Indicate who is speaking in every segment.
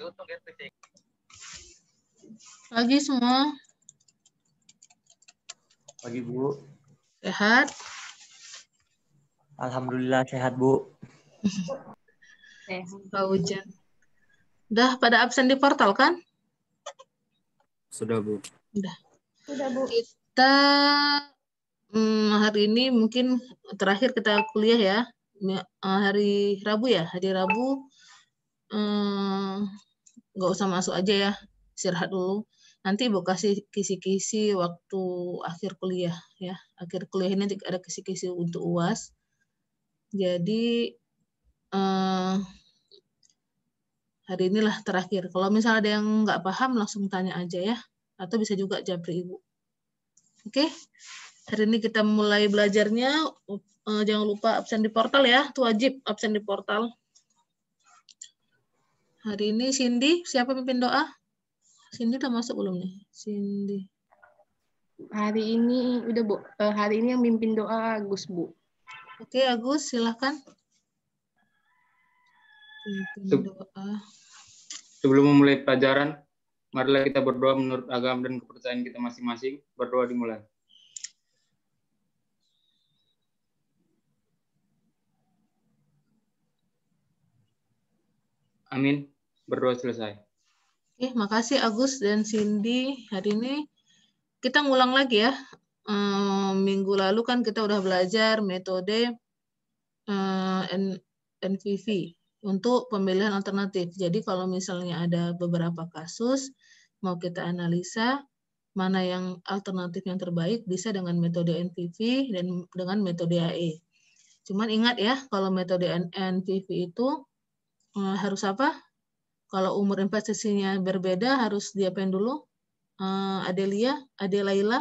Speaker 1: Ya,
Speaker 2: Pagi semua.
Speaker 1: Pagi Bu. Sehat? Alhamdulillah sehat Bu.
Speaker 2: sehat. Pak Ujan. Udah pada absen di portal kan?
Speaker 1: Sudah Bu. Sudah. Sudah Bu. Kita
Speaker 2: hmm, hari ini mungkin terakhir kita kuliah ya. Eh, hari Rabu ya, hari Rabu. Hmm, nggak usah masuk aja ya istirahat dulu nanti ibu kasih kisi-kisi waktu akhir kuliah ya akhir kuliah ini ada kisi-kisi untuk uas jadi eh, hari inilah terakhir kalau misalnya ada yang nggak paham langsung tanya aja ya atau bisa juga jabri ibu oke okay? hari ini kita mulai belajarnya eh, jangan lupa absen di portal ya itu wajib absen di portal Hari ini Cindy, siapa pimpin doa? Cindy udah masuk belum nih? Cindy. Hari ini udah Bu. Eh, hari ini yang pimpin doa Agus, Bu. Oke, Agus, silahkan. Pimpin doa.
Speaker 1: Sebelum memulai pelajaran, marilah kita berdoa menurut agama dan kepercayaan kita masing-masing. Berdoa dimulai. Amin. Berdoa selesai.
Speaker 2: Oke, makasih Agus dan Cindy. Hari ini kita ngulang lagi ya. minggu lalu kan kita udah belajar metode uh, eh, NVV untuk pemilihan alternatif. Jadi kalau misalnya ada beberapa kasus mau kita analisa, mana yang alternatif yang terbaik bisa dengan metode NPV dan dengan metode AE. Cuman ingat ya, kalau metode NPV itu Eh, harus apa? Kalau umur investasinya berbeda harus diapain dulu? Eh, Adelia, Adelaila.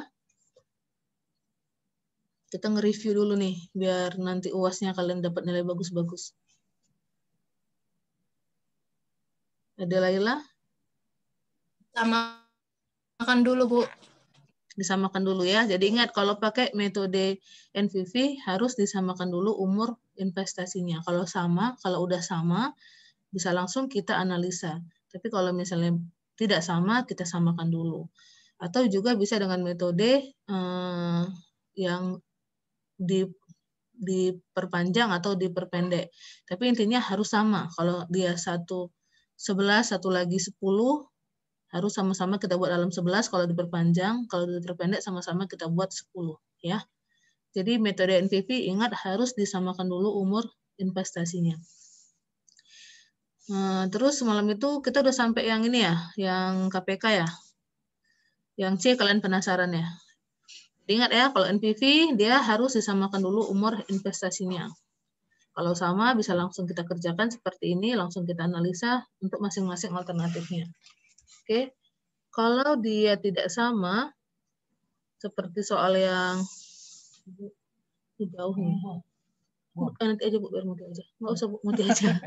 Speaker 2: Kita nge-review dulu nih biar nanti UASnya kalian dapat nilai bagus-bagus. Adelaila? Samakan dulu, Bu disamakan dulu ya. Jadi ingat kalau pakai metode NVV harus disamakan dulu umur investasinya. Kalau sama, kalau udah sama bisa langsung kita analisa. Tapi kalau misalnya tidak sama, kita samakan dulu. Atau juga bisa dengan metode eh, yang di diperpanjang atau diperpendek. Tapi intinya harus sama. Kalau dia satu 11, satu lagi 10, harus sama-sama kita buat dalam 11 kalau diperpanjang, kalau diperpendek sama-sama kita buat 10. ya. Jadi metode NPV ingat harus disamakan dulu umur investasinya. Nah, terus malam itu kita udah sampai yang ini ya, yang KPK ya. Yang C kalian penasaran ya. Ingat ya, kalau NPV dia harus disamakan dulu umur investasinya. Kalau sama bisa langsung kita kerjakan seperti ini, langsung kita analisa untuk masing-masing alternatifnya. Oke. Kalau dia tidak sama seperti soal yang jauh nih. nanti aja Bu, biar aja. nggak usah Bu, aja.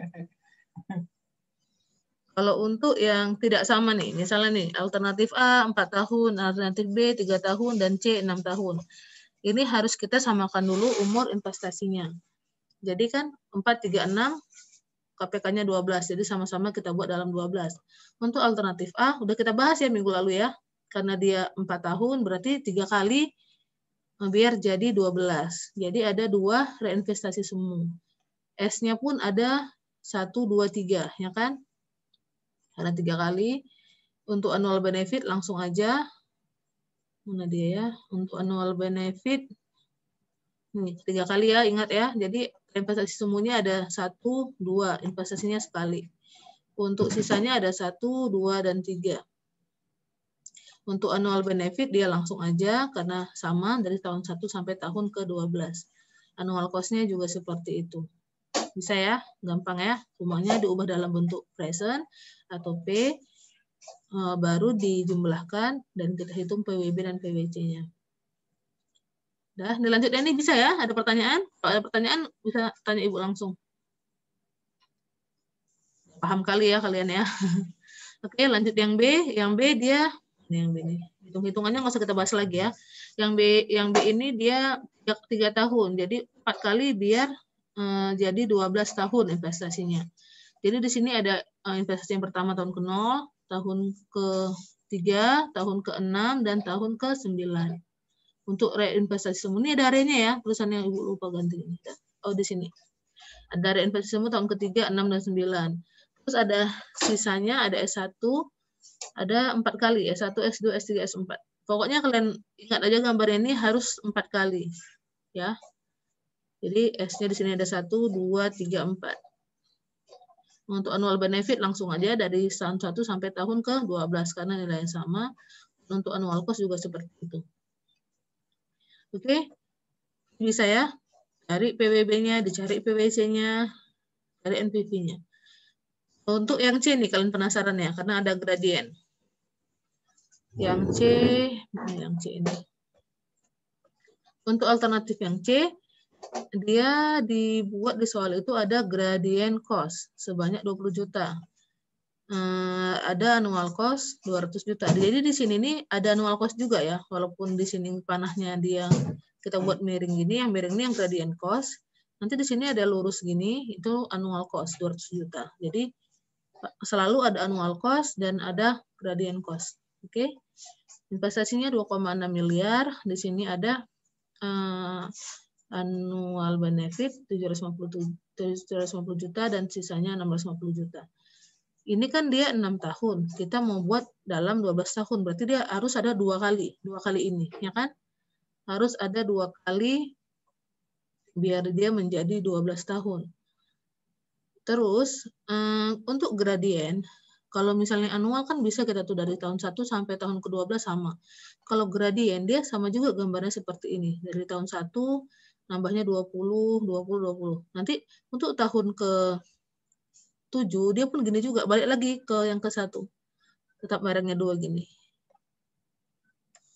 Speaker 2: Kalau untuk yang tidak sama nih, misalnya nih alternatif A 4 tahun, alternatif B 3 tahun dan C 6 tahun. Ini harus kita samakan dulu umur investasinya. Jadi kan 4 3 6 KPK-nya 12. Jadi sama-sama kita buat dalam 12. Untuk alternatif A udah kita bahas ya minggu lalu ya. Karena dia 4 tahun berarti 3 kali eh, biar jadi 12. Jadi ada dua reinvestasi semu. S-nya pun ada satu dua tiga ya kan? Karena tiga kali. Untuk annual benefit langsung aja. Mana dia ya? Untuk annual benefit. ini tiga kali ya, ingat ya. Jadi investasi semuanya ada satu, dua. Investasinya sekali. Untuk sisanya ada satu, dua, dan tiga. Untuk annual benefit dia langsung aja karena sama dari tahun 1 sampai tahun ke-12. Annual cost-nya juga seperti itu bisa ya, gampang ya. Rumahnya diubah dalam bentuk present atau P, e, baru dijumlahkan dan kita hitung PWB dan PWC-nya. Dah, dilanjut ya, ini bisa ya? Ada pertanyaan? Kalau ada pertanyaan bisa tanya Ibu langsung. Paham kali ya kalian ya. Oke, lanjut yang B. Yang B dia yang B ini. Hitung-hitungannya nggak usah kita bahas lagi ya. Yang B yang B ini dia tiga tahun. Jadi empat kali biar Eh, jadi 12 tahun investasinya. Jadi di sini ada eh, investasi yang pertama tahun ke-0, tahun ke-3, tahun ke-6, dan tahun ke-9. Untuk reinvestasi semua, ini ada harinya ya, tulisan yang Ibu lupa ganti. Oh, di sini. Ada reinvestasi semua tahun ketiga, 6, dan 9. Terus ada sisanya, ada S1, ada empat kali, S1, S2, S3, S4. Pokoknya kalian ingat aja gambar ini harus empat kali. ya jadi S-nya di sini ada 1, 2, 3, 4. Untuk annual benefit langsung aja dari tahun 1 sampai tahun ke 12 karena nilainya sama. Untuk annual cost juga seperti itu. Oke, okay. bisa ya. Cari PWB-nya, dicari PWC-nya, cari NPV-nya. Untuk yang C nih kalian penasaran ya, karena ada gradien. Yang C, yang C ini? Untuk alternatif yang C, dia dibuat di soal itu ada gradient cost sebanyak 20 juta. Uh, ada annual cost 200 juta. Jadi di sini nih ada annual cost juga ya, walaupun di sini panahnya dia kita buat miring gini, yang miring ini yang gradient cost. Nanti di sini ada lurus gini, itu annual cost 200 juta. Jadi selalu ada annual cost dan ada gradient cost. Oke. Okay? Investasinya 2,6 miliar, di sini ada uh, annual benefit 750, 750 juta dan sisanya 650 juta. Ini kan dia 6 tahun, kita mau buat dalam 12 tahun, berarti dia harus ada dua kali, dua kali ini, ya kan? Harus ada dua kali biar dia menjadi 12 tahun. Terus eh, untuk gradien, kalau misalnya annual kan bisa kita tuh dari tahun 1 sampai tahun ke-12 sama. Kalau gradien dia sama juga gambarnya seperti ini. Dari tahun 1 nambahnya 20, 20, 20. Nanti untuk tahun ke 7 dia pun gini juga, balik lagi ke yang ke satu. Tetap barangnya dua gini.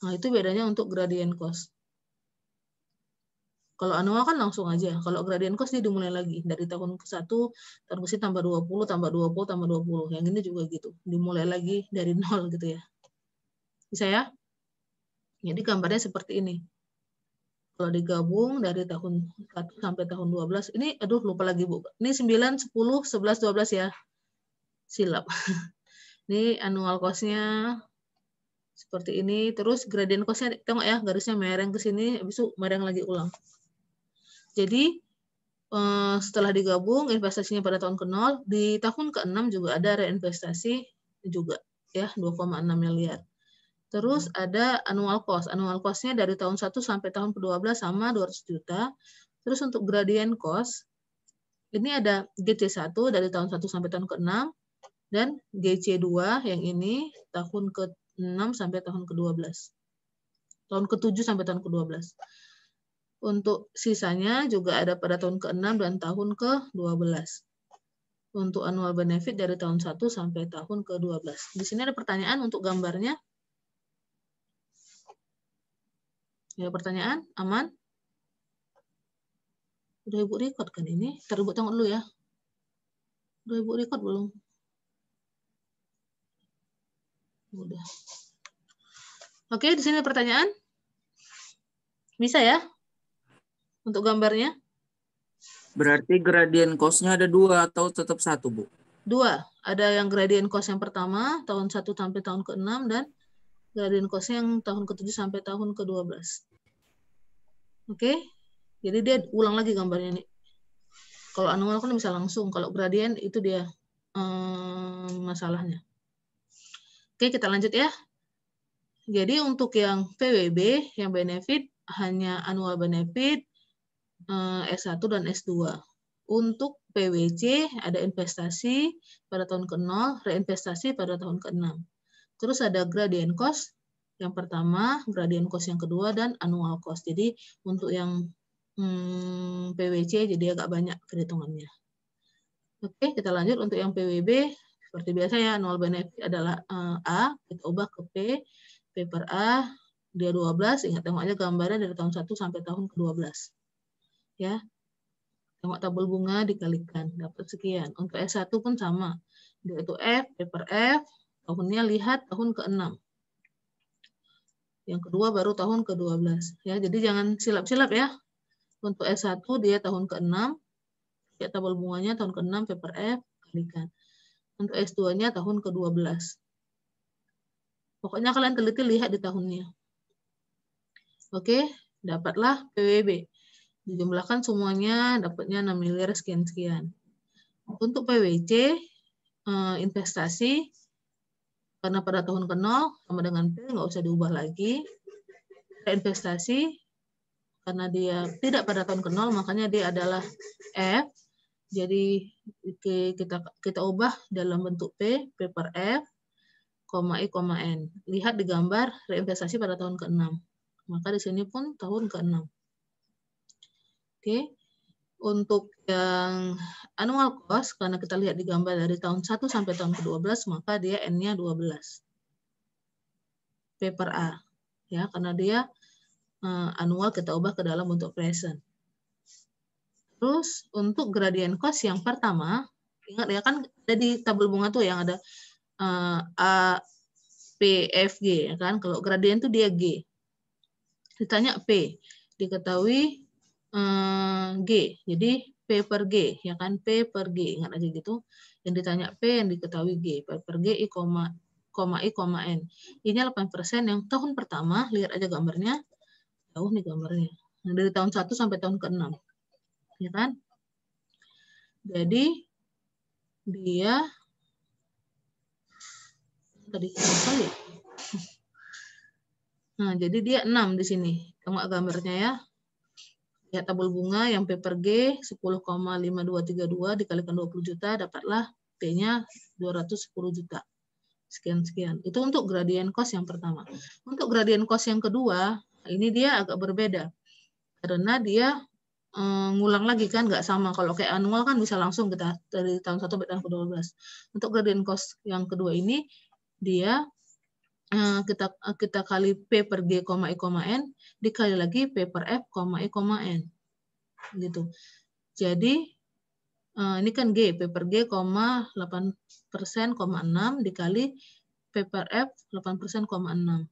Speaker 2: Nah, itu bedanya untuk gradient cost. Kalau anual kan langsung aja. Kalau gradient cost dia dimulai lagi dari tahun ke satu, tahun ke tambah 20, tambah 20, tambah 20. Yang ini juga gitu. Dimulai lagi dari nol gitu ya. Bisa ya? Jadi gambarnya seperti ini. Kalau digabung dari tahun 1 sampai tahun 12, ini aduh lupa lagi Bu. Ini 9, 10, 11, 12 ya. Silap. ini annual cost-nya seperti ini. Terus gradient cost-nya, tengok ya garisnya mereng ke sini, habis itu mereng lagi ulang. Jadi eh, setelah digabung investasinya pada tahun ke-0, di tahun ke-6 juga ada reinvestasi juga ya 2,6 miliar. Terus hmm. ada annual cost. Annual cost-nya dari tahun 1 sampai tahun ke-12 sama 200 juta. Terus untuk gradient cost, ini ada GC1 dari tahun 1 sampai tahun ke-6 dan GC2 yang ini tahun ke-6 sampai tahun ke-12. Tahun ke-7 sampai tahun ke-12. Untuk sisanya juga ada pada tahun ke-6 dan tahun ke-12 untuk annual benefit dari tahun 1 sampai tahun ke-12. Di sini ada pertanyaan untuk gambarnya. Ada pertanyaan? Aman? Udah Ibu record kan ini? Ntar Ibu tengok dulu ya. Udah Ibu record belum? Udah. Oke, di sini pertanyaan. Bisa ya? Untuk gambarnya?
Speaker 1: Berarti gradien cost-nya ada dua atau tetap satu, Bu?
Speaker 2: Dua. Ada yang gradien cost yang pertama, tahun satu sampai tahun ke-6, dan Garden Course yang tahun ke-7 sampai tahun ke-12. Oke, okay? jadi dia ulang lagi gambarnya ini. Kalau annual kan bisa langsung, kalau gradien itu dia um, masalahnya. Oke, okay, kita lanjut ya. Jadi untuk yang PWB, yang benefit, hanya annual benefit S1 dan S2. Untuk PWC ada investasi pada tahun ke-0, reinvestasi pada tahun ke-6. Terus ada gradient cost yang pertama, gradient cost yang kedua, dan annual cost. Jadi untuk yang hmm, PWC jadi agak banyak perhitungannya. Oke, kita lanjut untuk yang PWB. Seperti biasa ya, annual benefit adalah eh, A, kita ubah ke P, P per A, dia 12, ingat tengok aja gambarnya dari tahun 1 sampai tahun ke-12. Ya. Tengok tabel bunga dikalikan, dapat sekian. Untuk S1 pun sama, dia itu F, P per F, Tahunnya lihat tahun ke-6. Yang kedua baru tahun ke-12. Ya, jadi jangan silap-silap ya. Untuk S1 dia tahun ke-6. Ya, tabel bunganya tahun ke-6 paper F kalikan. Untuk S2-nya tahun ke-12. Pokoknya kalian teliti lihat di tahunnya. Oke, dapatlah PWB. Dijumlahkan semuanya dapatnya 6 miliar sekian-sekian. Untuk PWC, eh, investasi karena pada tahun ke-0 sama dengan P, nggak usah diubah lagi. Reinvestasi, karena dia tidak pada tahun ke-0, makanya dia adalah F. Jadi kita kita ubah dalam bentuk P, P per F, koma I, koma N. Lihat di gambar reinvestasi pada tahun ke-6. Maka di sini pun tahun ke-6. Oke. Okay untuk yang annual cost, karena kita lihat di gambar dari tahun 1 sampai tahun ke-12, maka dia N-nya 12. P per A. Ya, karena dia eh, annual kita ubah ke dalam untuk present. Terus untuk gradient cost yang pertama, ingat ya kan ada tabel bunga tuh yang ada uh, A, P, F, G. Ya kan? Kalau gradient tuh dia G. Ditanya P. Diketahui G. Jadi P per G, ya kan? P per G, ingat aja gitu. Yang ditanya P, yang diketahui G. P per G, I, koma I, koma N. ini 8% yang tahun pertama, lihat aja gambarnya. Jauh nih gambarnya. Nah, dari tahun 1 sampai tahun ke-6. Ya kan? Jadi, dia tadi berapa ya? Nah, jadi dia 6 di sini. Tengok gambarnya ya. Ya, tabel bunga yang P per G 10,5232 dikalikan 20 juta dapatlah P-nya 210 juta. Sekian-sekian. Itu untuk gradien cost yang pertama. Untuk gradien cost yang kedua, ini dia agak berbeda. Karena dia eh, ngulang lagi kan nggak sama. Kalau kayak annual kan bisa langsung kita dari tahun 1 sampai tahun 12 Untuk gradien cost yang kedua ini, dia Eh, kita eh, kita kali p per g, koma e, n dikali lagi p per f, koma e, n gitu. Jadi eh, ini kan G, P per G, koma delapan persen, koma enam dikali P per F, delapan persen, koma enam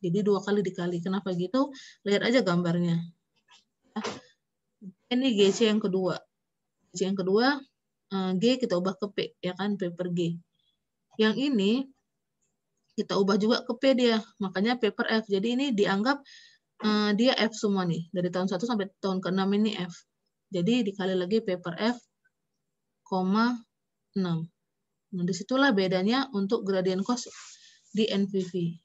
Speaker 2: Jadi dua kali dikali. Kenapa gitu? Lihat aja gambarnya. Ini GC yang kedua. GC yang kedua, G kita ubah ke P, ya kan? P per G. Yang ini, kita ubah juga ke P dia. Makanya paper F. Jadi ini dianggap uh, dia F semua nih. Dari tahun 1 sampai tahun ke-6 ini F. Jadi dikali lagi paper F, 6. Nah, disitulah bedanya untuk gradien cost di NPV.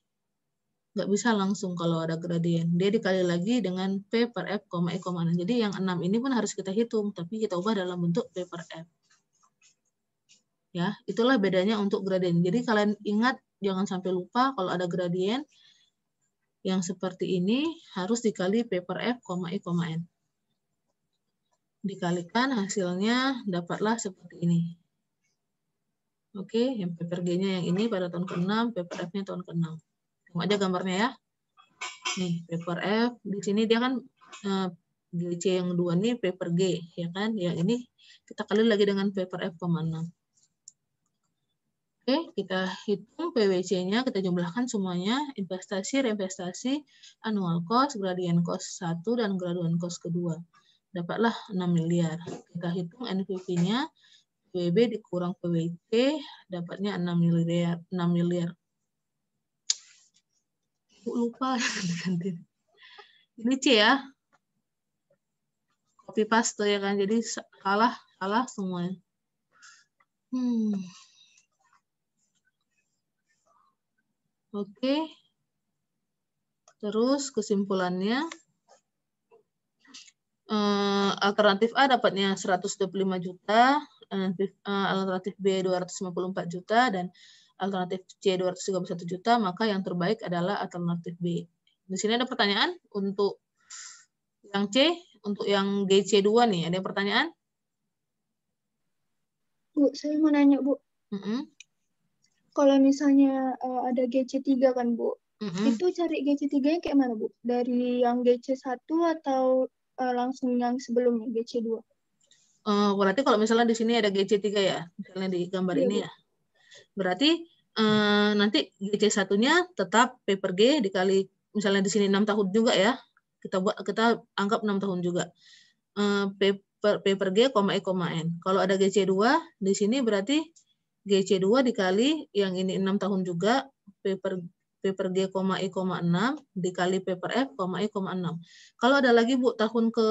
Speaker 2: Nggak bisa langsung kalau ada gradien. Dia dikali lagi dengan P per F, E, 6. Jadi yang 6 ini pun harus kita hitung, tapi kita ubah dalam bentuk P per F. Ya, itulah bedanya untuk gradien. Jadi kalian ingat jangan sampai lupa kalau ada gradien yang seperti ini harus dikali P per F, I, N. Dikalikan hasilnya dapatlah seperti ini. Oke, yang P per G-nya yang ini pada tahun ke-6, P per F-nya tahun ke-6. Tunggu aja gambarnya ya. Nih, P per F, di sini dia kan GC eh, yang dua nih P per G, ya kan? Yang ini kita kali lagi dengan P per F, 6. Oke, kita hitung. PWC-nya kita jumlahkan semuanya investasi, reinvestasi, annual cost, gradient cost 1 dan gradient cost kedua. Dapatlah 6 miliar. Kita hitung NPV-nya WB dikurang PWC dapatnya 6 miliar, 6 miliar. Lupa ganti. Ini C ya. Copy paste ya kan. Jadi salah salah semuanya. Hmm. Oke. Terus kesimpulannya. Eh, alternatif A dapatnya 125 juta, alternatif, A, eh, alternatif B 254 juta, dan alternatif C 231 juta, maka yang terbaik adalah alternatif B. Di sini ada pertanyaan untuk yang C, untuk yang GC2 nih, ada yang pertanyaan?
Speaker 1: Bu, saya mau nanya, Bu. Mm -hmm kalau misalnya uh, ada GC3 kan Bu, mm-hmm. itu cari GC3-nya kayak mana Bu? Dari yang GC1 atau uh, langsung yang sebelumnya GC2? Uh,
Speaker 2: eh, berarti kalau misalnya di sini ada GC3 ya, misalnya di gambar yeah, ini ya. Berarti uh, nanti GC1-nya tetap paper G dikali misalnya di sini 6 tahun juga ya. Kita buat kita anggap 6 tahun juga. Uh, paper paper G, E, N. Kalau ada GC2 di sini berarti GC2 dikali yang ini 6 tahun juga, P per, P per G, I, 6, dikali P per F, I, 6. Kalau ada lagi Bu, tahun ke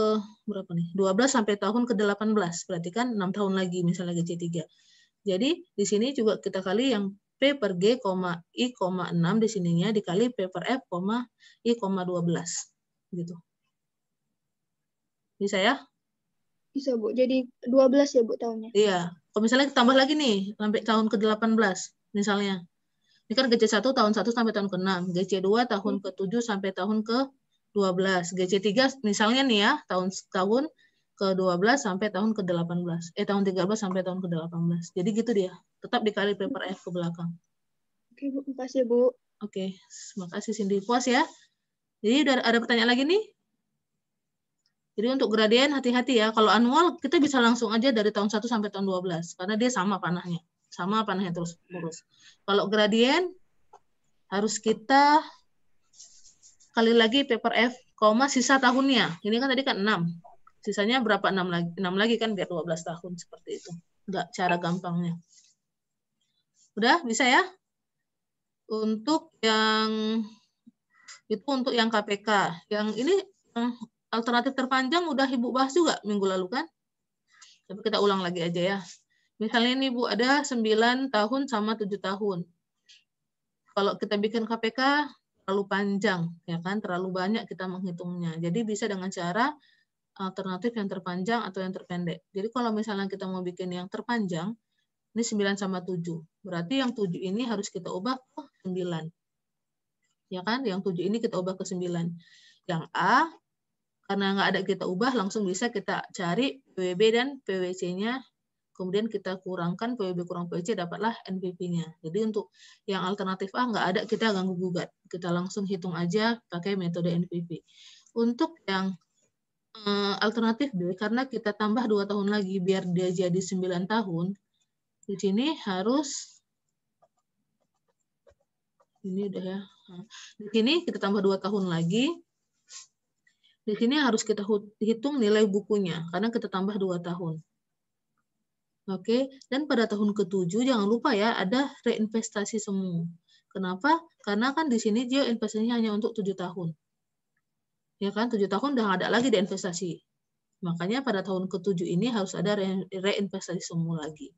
Speaker 2: berapa nih? 12 sampai tahun ke 18, berarti kan 6 tahun lagi misalnya GC3. Jadi di sini juga kita kali yang P per G, I, 6 di sininya dikali P per F, I, 12. Gitu. Bisa ya?
Speaker 1: Bisa Bu, jadi 12 ya Bu tahunnya?
Speaker 2: Iya, kalau misalnya tambah lagi nih, sampai tahun ke-18 misalnya. Ini kan GC1 tahun 1 sampai tahun ke-6, GC2 tahun hmm. ke-7 sampai tahun ke-12, GC3 misalnya nih ya, tahun tahun ke-12 sampai tahun ke-18. Eh tahun 13 sampai tahun ke-18. Jadi gitu dia. Tetap dikali paper F ke belakang. Oke, Bu. kasih ya, Bu. Oke, makasih Cindy. Puas ya. Jadi ada pertanyaan lagi nih? Jadi untuk gradien hati-hati ya. Kalau annual kita bisa langsung aja dari tahun 1 sampai tahun 12 karena dia sama panahnya. Sama panahnya terus lurus. Kalau gradien harus kita kali lagi paper F, koma sisa tahunnya. Ini kan tadi kan 6. Sisanya berapa 6 lagi? 6 lagi kan biar 12 tahun seperti itu. Enggak cara gampangnya. Udah bisa ya? Untuk yang itu untuk yang KPK. Yang ini alternatif terpanjang udah Ibu bahas juga minggu lalu kan? Tapi kita ulang lagi aja ya. Misalnya ini ibu ada 9 tahun sama 7 tahun. Kalau kita bikin KPK terlalu panjang ya kan, terlalu banyak kita menghitungnya. Jadi bisa dengan cara alternatif yang terpanjang atau yang terpendek. Jadi kalau misalnya kita mau bikin yang terpanjang, ini 9 sama 7. Berarti yang 7 ini harus kita ubah ke 9. Ya kan? Yang 7 ini kita ubah ke 9. Yang A karena nggak ada kita ubah, langsung bisa kita cari PWB dan PWC-nya. Kemudian kita kurangkan PWB kurang PWC, dapatlah NPV-nya. Jadi untuk yang alternatif A nggak ada, kita ganggu-gugat. Kita langsung hitung aja pakai metode NPV. Untuk yang eh, alternatif B, karena kita tambah dua tahun lagi biar dia jadi 9 tahun, di sini harus ini udah ya. Nah, di sini kita tambah dua tahun lagi, di sini harus kita hitung nilai bukunya, karena kita tambah dua tahun. Oke, dan pada tahun ketujuh jangan lupa ya ada reinvestasi semu. Kenapa? Karena kan di sini dia investasinya hanya untuk tujuh tahun. Ya kan, tujuh tahun udah ada lagi investasi. Makanya pada tahun ketujuh ini harus ada reinvestasi semu lagi.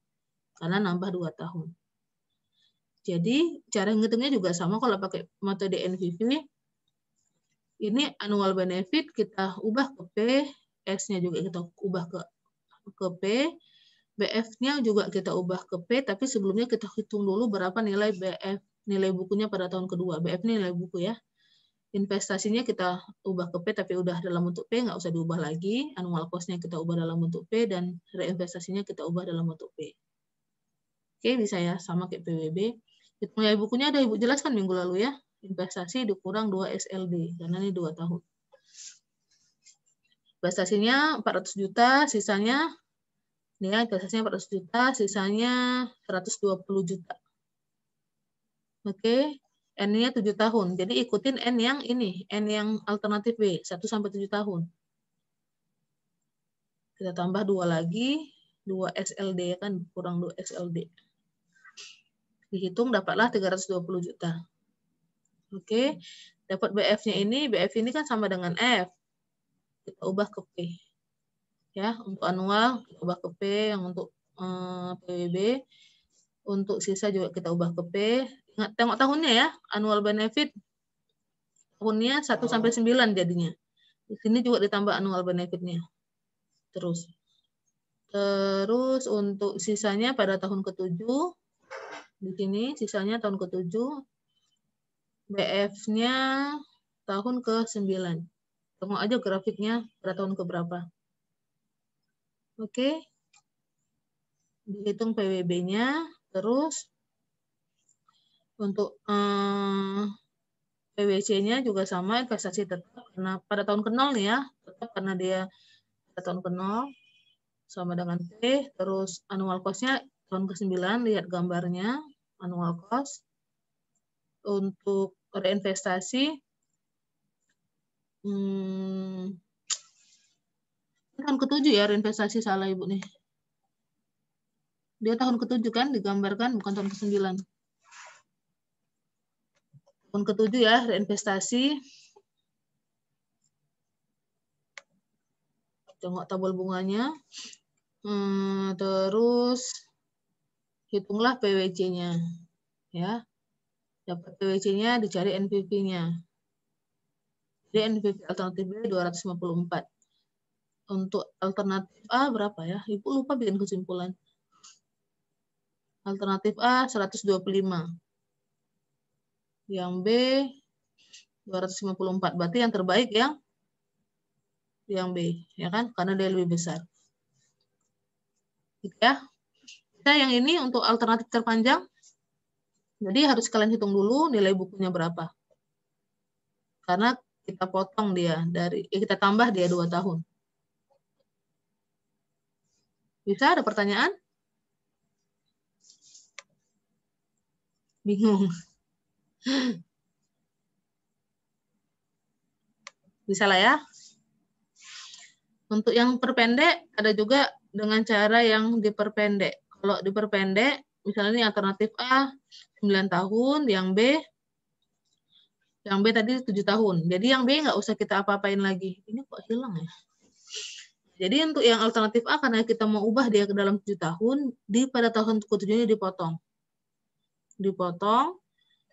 Speaker 2: Karena nambah dua tahun. Jadi cara ngitungnya juga sama kalau pakai metode NVV ini annual benefit kita ubah ke P, X-nya juga kita ubah ke ke P, BF-nya juga kita ubah ke P, tapi sebelumnya kita hitung dulu berapa nilai BF, nilai bukunya pada tahun kedua. BF ini nilai buku ya. Investasinya kita ubah ke P, tapi udah dalam bentuk P, nggak usah diubah lagi. Annual cost-nya kita ubah dalam bentuk P, dan reinvestasinya kita ubah dalam bentuk P. Oke, bisa ya, sama kayak PWB. Hitung nilai bukunya ada Ibu jelaskan minggu lalu ya investasi dikurang 2 SLB karena ini 2 tahun. Investasinya 400 juta, sisanya ya investasinya 400 juta, sisanya 120 juta. Oke, okay. N-nya 7 tahun. Jadi ikutin N yang ini, N yang alternatif B, 1 sampai 7 tahun. Kita tambah 2 lagi, 2 SLD kan kurang 2 SLD. Dihitung dapatlah 320 juta. Oke, okay? dapat BF-nya ini, BF ini kan sama dengan F. Kita ubah ke P. Ya, untuk anual kita ubah ke P, yang untuk eh, PWB untuk sisa juga kita ubah ke P. Ingat tengok tahunnya ya, annual benefit tahunnya 1 sampai 9 jadinya. Di sini juga ditambah annual benefitnya. Terus. Terus untuk sisanya pada tahun ke-7 di sini sisanya tahun ke-7 BF-nya tahun ke-9. Tunggu aja grafiknya pada tahun ke berapa. Oke. Dihitung PWB-nya, terus untuk eh, PWC-nya juga sama investasi tetap karena pada tahun ke-0 ya, tetap karena dia pada tahun ke-0 sama dengan P, terus annual cost-nya tahun ke-9 lihat gambarnya annual cost. Untuk reinvestasi hmm, tahun ketujuh ya reinvestasi salah ibu nih dia tahun ketujuh kan digambarkan bukan tahun kesembilan tahun ketujuh ya reinvestasi tengok tabel bunganya hmm, terus hitunglah PWC-nya ya dapat TWC-nya dicari NPV-nya. Jadi NPV alternatif B 254. Untuk alternatif A berapa ya? Ibu lupa bikin kesimpulan. Alternatif A 125. Yang B 254. Berarti yang terbaik yang yang B, ya kan? Karena dia lebih besar. Gitu ya. Kita nah, yang ini untuk alternatif terpanjang jadi harus kalian hitung dulu nilai bukunya berapa. Karena kita potong dia dari eh, kita tambah dia dua tahun. Bisa ada pertanyaan? Bingung. Bisa lah ya. Untuk yang perpendek ada juga dengan cara yang diperpendek. Kalau diperpendek, misalnya ini alternatif A, 9 tahun, yang B yang B tadi 7 tahun. Jadi yang B nggak usah kita apa-apain lagi. Ini kok hilang ya? Jadi untuk yang alternatif A karena kita mau ubah dia ke dalam 7 tahun, di pada tahun ini dipotong. Dipotong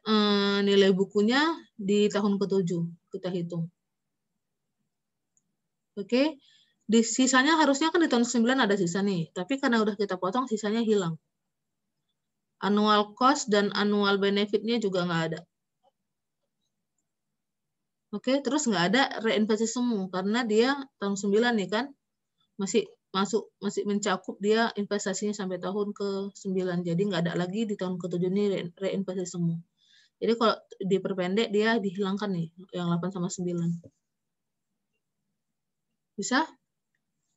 Speaker 2: eh, nilai bukunya di tahun ketujuh kita hitung. Oke. Di sisanya harusnya kan di tahun 9 ada sisa nih, tapi karena udah kita potong sisanya hilang. Annual cost dan annual benefitnya juga nggak ada. Oke, terus nggak ada reinvestasi semua karena dia tahun 9 nih kan masih masuk masih mencakup dia investasinya sampai tahun ke-9. Jadi nggak ada lagi di tahun ke-7 ini reinvestasi semua. Jadi kalau diperpendek dia dihilangkan nih yang 8 sama 9. Bisa?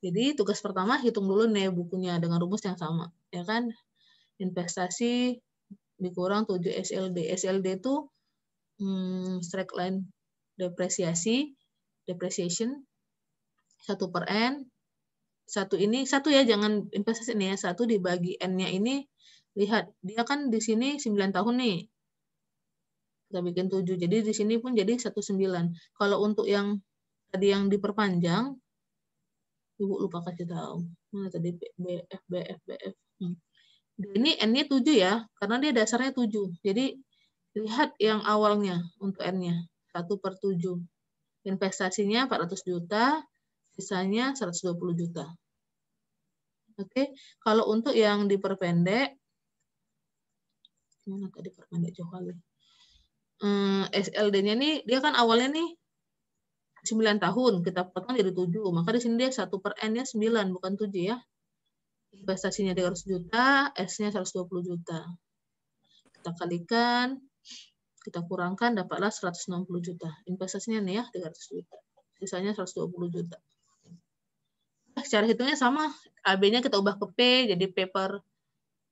Speaker 2: Jadi tugas pertama hitung dulu nih bukunya dengan rumus yang sama, ya kan? investasi dikurang 7 SLD. SLD itu hmm, strike line depresiasi, depreciation, satu per N, satu ini, satu ya, jangan investasi ini ya, satu dibagi N-nya ini, lihat, dia kan di sini 9 tahun nih, kita bikin 7, jadi di sini pun jadi 19. Kalau untuk yang tadi yang diperpanjang, Ibu lupa kasih tahu, mana tadi BF, BF, BF, hmm ini n-nya 7 ya, karena dia dasarnya 7. Jadi lihat yang awalnya untuk n-nya, 1 per 7. Investasinya 400 juta, sisanya 120 juta. Oke, okay. kalau untuk yang diperpendek, mana tadi diperpendek jauh kali? Hmm, SLD-nya nih, dia kan awalnya nih 9 tahun, kita potong jadi 7. Maka di sini dia 1 per N-nya 9, bukan 7 ya investasinya 300 juta, S-nya 120 juta. Kita kalikan, kita kurangkan, dapatlah 160 juta. Investasinya nih ya, 300 juta. Sisanya 120 juta. Nah, cara hitungnya sama. AB-nya kita ubah ke P, jadi P per,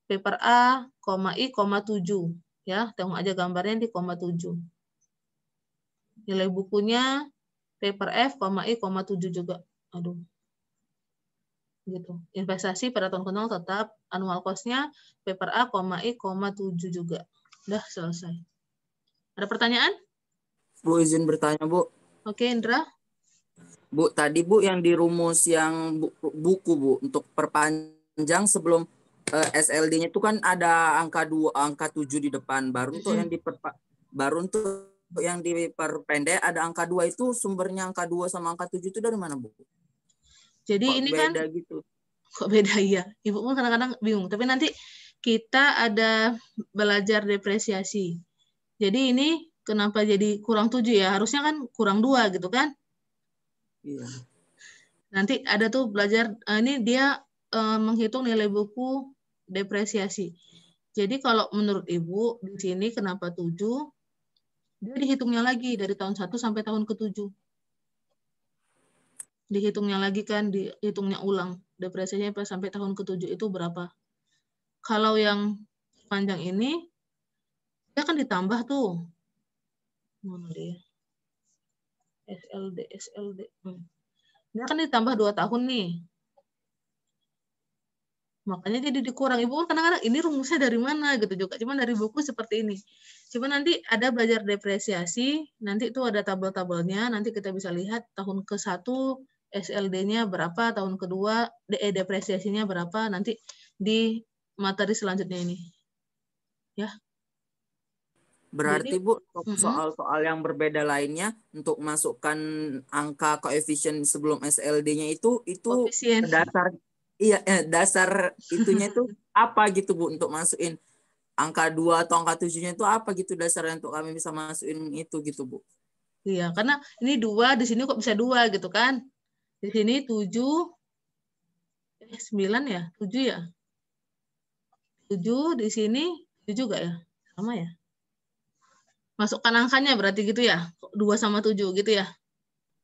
Speaker 2: P per A, I, 7. Ya, tengok aja gambarnya di 7. Nilai bukunya P per F, I, 7 juga. Aduh, gitu. Investasi pada tahun ke tetap annual cost-nya paper A, I, 7 juga. Udah selesai.
Speaker 1: Ada pertanyaan? Bu izin bertanya, Bu. Oke, Indra. Bu, tadi Bu yang di rumus yang buku Bu untuk perpanjang sebelum uh, eh, SLD-nya itu kan ada angka 2, angka 7 di depan. Baru untuk yang di baru untuk yang diperpendek ada angka 2 itu sumbernya angka 2 sama angka 7 itu dari mana, Bu? Jadi kok ini kan beda kan
Speaker 2: gitu. kok beda ya. Ibu pun kadang-kadang bingung. Tapi nanti kita ada belajar depresiasi. Jadi ini kenapa jadi kurang tujuh ya? Harusnya kan kurang dua gitu kan? Iya. Nanti ada tuh belajar eh, ini dia eh, menghitung nilai buku depresiasi. Jadi kalau menurut Ibu di sini kenapa tujuh? Dia dihitungnya lagi dari tahun satu sampai tahun ketujuh dihitungnya lagi kan, dihitungnya ulang. Depresinya sampai tahun ketujuh itu berapa. Kalau yang panjang ini, dia kan ditambah tuh. Mana dia? SLD, SLD. Hmm. Dia kan ditambah dua tahun nih. Makanya jadi dikurang. Ibu kan kadang-kadang ini rumusnya dari mana gitu juga. Cuman dari buku seperti ini. Cuma nanti ada belajar depresiasi, nanti itu ada tabel-tabelnya, nanti kita bisa lihat tahun ke-1, SLD-nya berapa tahun kedua, DE eh, depresiasinya berapa nanti di materi selanjutnya ini.
Speaker 1: Ya. Berarti Jadi, Bu mm-hmm. soal-soal yang berbeda lainnya untuk masukkan angka koefisien sebelum SLD-nya itu itu koefisien. dasar iya eh, dasar itunya itu apa gitu Bu untuk masukin angka 2 atau angka 7-nya itu apa gitu dasarnya untuk kami bisa masukin itu gitu Bu.
Speaker 2: Iya, karena ini dua di sini kok bisa dua gitu kan? Eh, ya? Ya? Di sini 7, eh, 9 ya, 7 ya. 7, di sini 7 juga ya, sama ya. Masukkan angkanya berarti gitu ya, 2 sama 7
Speaker 1: gitu ya.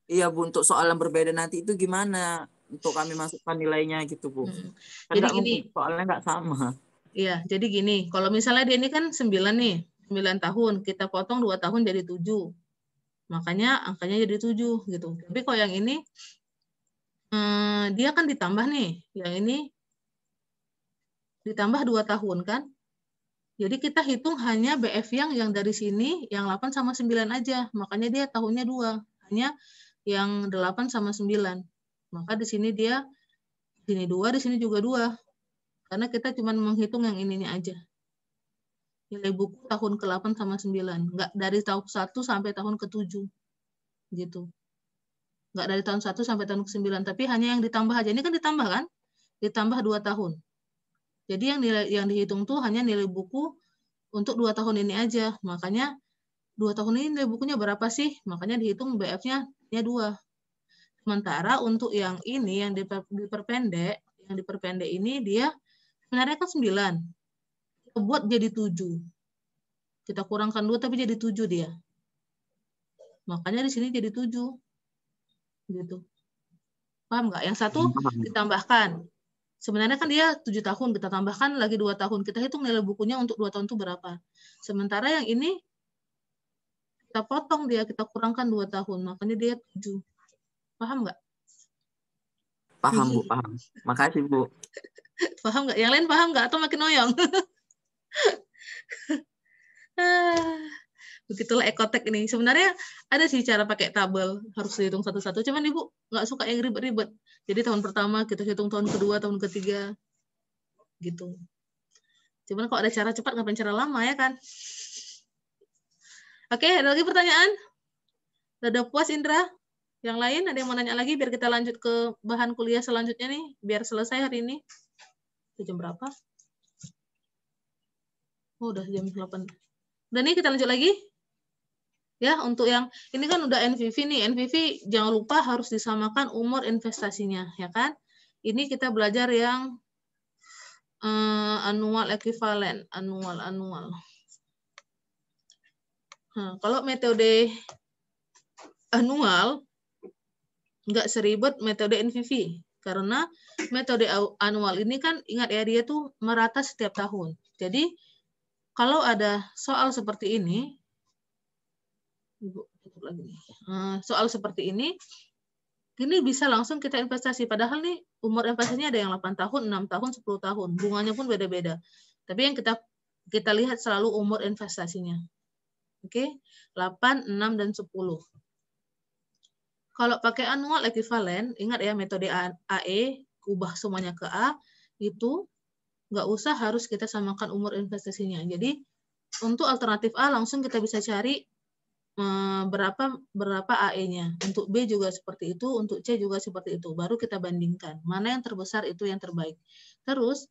Speaker 1: Iya Bu, untuk soal yang berbeda nanti itu gimana untuk kami masukkan nilainya gitu Bu. Hmm. Kan jadi gini, soalnya nggak sama.
Speaker 2: Iya, jadi gini, kalau misalnya dia ini kan 9 nih, 9 tahun, kita potong 2 tahun jadi 7. Makanya angkanya jadi 7 gitu. Tapi kalau yang ini Eh, dia kan ditambah nih, yang ini ditambah 2 tahun kan. Jadi kita hitung hanya BF yang yang dari sini, yang 8 sama 9 aja. Makanya dia tahunnya 2, hanya yang 8 sama 9. Maka di sini dia, di sini 2, di sini juga 2. Karena kita cuma menghitung yang ininya aja. Nilai buku tahun ke-8 sama 9. Nggak dari tahun 1 sampai tahun ke-7. Gitu nggak dari tahun 1 sampai tahun ke-9, tapi hanya yang ditambah aja. Ini kan ditambah kan? Ditambah 2 tahun. Jadi yang nilai yang dihitung tuh hanya nilai buku untuk 2 tahun ini aja. Makanya 2 tahun ini nilai bukunya berapa sih? Makanya dihitung BF-nya nya 2. Sementara untuk yang ini yang diperpendek, yang diperpendek ini dia sebenarnya kan 9. Kita buat jadi 7. Kita kurangkan 2 tapi jadi 7 dia. Makanya di sini jadi 7 gitu paham nggak yang satu hmm. ditambahkan sebenarnya kan dia tujuh tahun kita tambahkan lagi dua tahun kita hitung nilai bukunya untuk dua tahun itu berapa sementara yang ini kita potong dia kita kurangkan dua tahun makanya dia tujuh paham nggak
Speaker 1: paham bu paham makasih bu
Speaker 2: paham nggak yang lain paham nggak atau makin noyong ah begitulah ekotek ini sebenarnya ada sih cara pakai tabel harus dihitung satu-satu cuman ibu nggak suka yang ribet-ribet jadi tahun pertama kita hitung tahun kedua tahun ketiga gitu cuman kalau ada cara cepat nggak cara lama ya kan oke ada lagi pertanyaan ada puas Indra yang lain ada yang mau nanya lagi biar kita lanjut ke bahan kuliah selanjutnya nih biar selesai hari ini itu jam berapa oh udah jam 8 udah nih kita lanjut lagi ya untuk yang ini kan udah NVV nih NVV jangan lupa harus disamakan umur investasinya ya kan ini kita belajar yang uh, annual equivalent annual annual nah, kalau metode annual nggak seribet metode NVV karena metode annual ini kan ingat ya dia tuh merata setiap tahun jadi kalau ada soal seperti ini lagi. Hmm, soal seperti ini, ini bisa langsung kita investasi. Padahal nih umur investasinya ada yang 8 tahun, 6 tahun, 10 tahun. Bunganya pun beda-beda. Tapi yang kita kita lihat selalu umur investasinya. Oke, okay? 8, 6, dan 10. Kalau pakai annual equivalent, ingat ya metode AE, ubah semuanya ke A, itu nggak usah harus kita samakan umur investasinya. Jadi untuk alternatif A langsung kita bisa cari Eh, berapa berapa AE-nya. Untuk B juga seperti itu, untuk C juga seperti itu. Baru kita bandingkan mana yang terbesar itu yang terbaik. Terus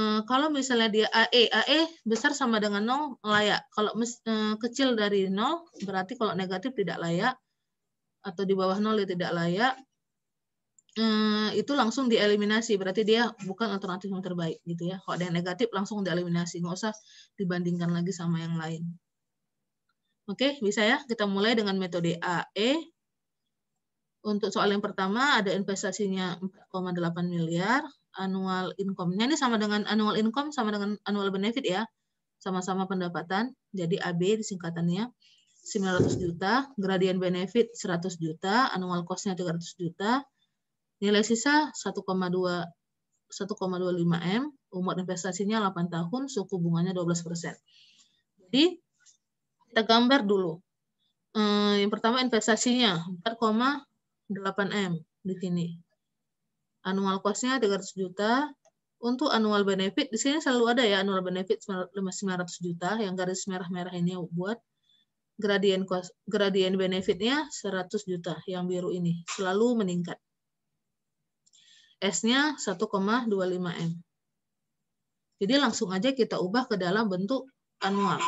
Speaker 2: eh, kalau misalnya dia AE, AE besar sama dengan 0 layak. Kalau eh, kecil dari 0 berarti kalau negatif tidak layak atau di bawah 0 tidak layak. itu langsung dieliminasi berarti dia bukan alternatif yang terbaik gitu ya. Kalau ada yang negatif langsung dieliminasi, nggak usah dibandingkan lagi sama yang lain. Oke, bisa ya. Kita mulai dengan metode AE. Untuk soal yang pertama ada investasinya 4,8 miliar, annual income-nya ini sama dengan annual income sama dengan annual benefit ya. Sama-sama pendapatan. Jadi AB disingkatannya 900 juta, Gradient benefit 100 juta, annual cost-nya 300 juta. Nilai sisa 1,2 1,25 M, umur investasinya 8 tahun, suku bunganya 12%. Jadi kita gambar dulu. Eh, yang pertama investasinya 4,8 M di sini. Annual cost-nya 300 juta. Untuk annual benefit, di sini selalu ada ya annual benefit 500 juta yang garis merah-merah ini buat gradien cost, gradien benefitnya 100 juta yang biru ini selalu meningkat. S-nya 1,25 M. Jadi langsung aja kita ubah ke dalam bentuk annual.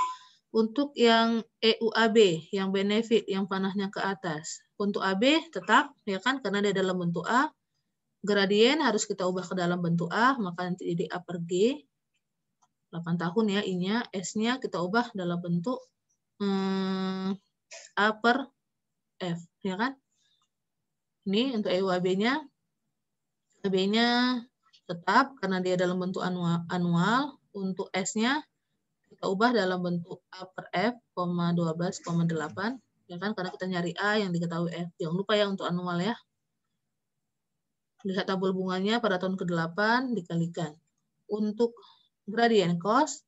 Speaker 2: Untuk yang EUAB, yang benefit, yang panahnya ke atas. Untuk AB tetap, ya kan, karena dia dalam bentuk A. Gradien harus kita ubah ke dalam bentuk A, maka nanti jadi A per G. 8 tahun ya I-nya, S-nya kita ubah dalam bentuk hmm, A per F, ya kan? Ini untuk EUAB-nya. AB-nya tetap karena dia dalam bentuk annual. anual. Untuk S-nya kita ubah dalam bentuk A per F, 12,8. Ya kan? Karena kita nyari A yang diketahui F. Jangan lupa ya untuk anual ya. Lihat tabel bunganya pada tahun ke-8 dikalikan. Untuk gradient cost,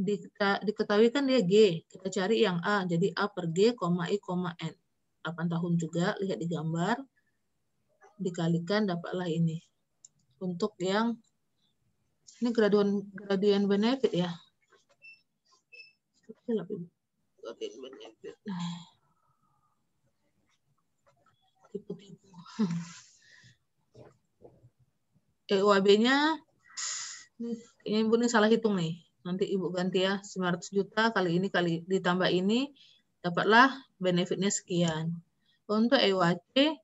Speaker 2: diketahui kan dia G. Kita cari yang A, jadi A per G, I, N. 8 tahun juga, lihat di gambar. Dikalikan dapatlah ini. Untuk yang, ini graduan, gradient benefit ya. Saya lebih lebih menyebut tipu-tipu. EUAB-nya eh, ini Ibu ini salah hitung nih. Nanti Ibu ganti ya 900 juta kali ini kali ditambah ini dapatlah benefitnya sekian. Untuk EUAC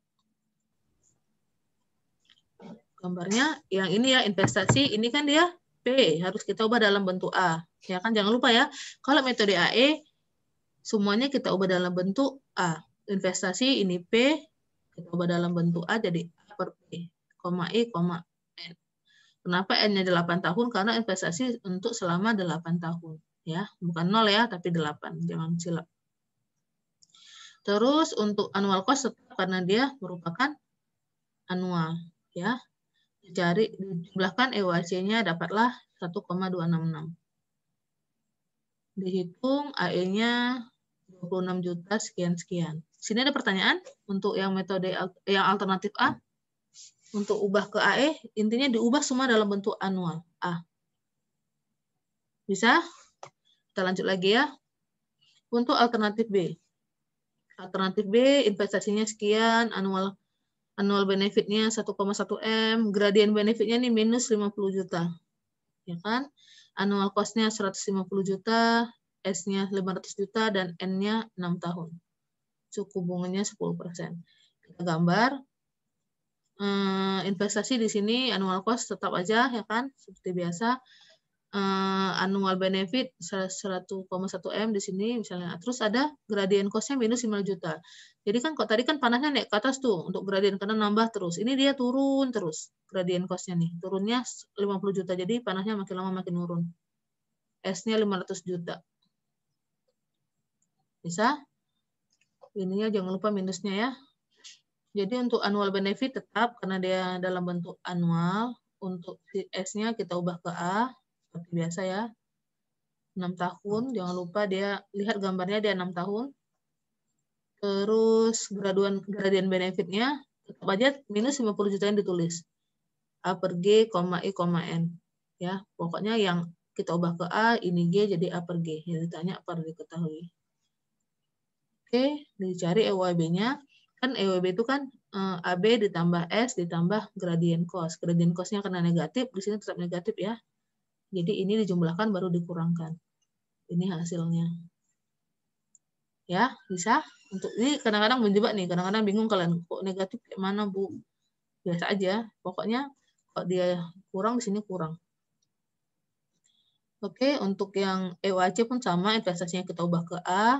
Speaker 2: gambarnya yang ini ya investasi ini kan dia P harus kita ubah dalam bentuk A. Ya kan jangan lupa ya, kalau metode AE semuanya kita ubah dalam bentuk A. Investasi ini P kita ubah dalam bentuk A jadi A per P, koma E, koma N. Kenapa N-nya 8 tahun? Karena investasi untuk selama 8 tahun. ya Bukan nol ya, tapi 8. Jangan silap. Terus untuk annual cost karena dia merupakan annual ya dicari dijumlahkan eoac nya dapatlah 1,266. Dihitung AE-nya 26 juta sekian-sekian. Sini ada pertanyaan untuk yang metode yang alternatif A untuk ubah ke AE, intinya diubah semua dalam bentuk annual A. Bisa? Kita lanjut lagi ya. Untuk alternatif B. Alternatif B investasinya sekian, annual annual benefitnya 1,1 M, gradien benefitnya ini minus 50 juta. Ya kan? Annual costnya 150 juta, S-nya 500 juta, dan N-nya 6 tahun. Suku bunganya 10%. Kita gambar. Eh, investasi di sini annual cost tetap aja, ya kan? Seperti biasa uh, annual benefit 100,1 M di sini misalnya. Terus ada gradien cost-nya minus 5 juta. Jadi kan kok tadi kan panasnya naik ke atas tuh untuk gradien karena nambah terus. Ini dia turun terus gradien cost-nya nih. Turunnya 50 juta. Jadi panasnya makin lama makin turun. S-nya 500 juta. Bisa? Ininya jangan lupa minusnya ya. Jadi untuk annual benefit tetap karena dia dalam bentuk annual. Untuk S-nya kita ubah ke A seperti biasa ya. 6 tahun, jangan lupa dia lihat gambarnya dia 6 tahun. Terus graduan gradient benefitnya tetap aja minus 50 juta yang ditulis. A per G, I, N. Ya, pokoknya yang kita ubah ke A, ini G jadi A per G. Yang ditanya apa diketahui. Oke, dicari EYB-nya. Kan EYB itu kan eh, AB ditambah S ditambah gradient cost. Gradient cost-nya kena negatif, di sini tetap negatif ya. Jadi ini dijumlahkan baru dikurangkan. Ini hasilnya. Ya, bisa? Untuk ini kadang-kadang menjebak nih, kadang-kadang bingung kalian kok negatif kayak mana, Bu? Biasa aja. Pokoknya kalau dia kurang di sini kurang. Oke, untuk yang EOAC pun sama, investasinya kita ubah ke A,